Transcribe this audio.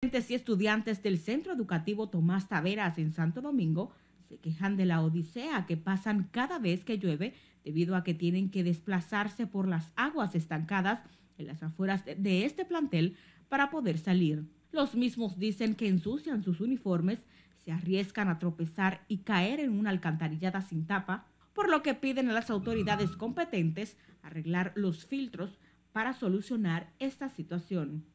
Estudiantes y estudiantes del Centro Educativo Tomás Taveras en Santo Domingo se quejan de la odisea que pasan cada vez que llueve debido a que tienen que desplazarse por las aguas estancadas en las afueras de este plantel para poder salir. Los mismos dicen que ensucian sus uniformes, se arriesgan a tropezar y caer en una alcantarillada sin tapa, por lo que piden a las autoridades competentes arreglar los filtros para solucionar esta situación.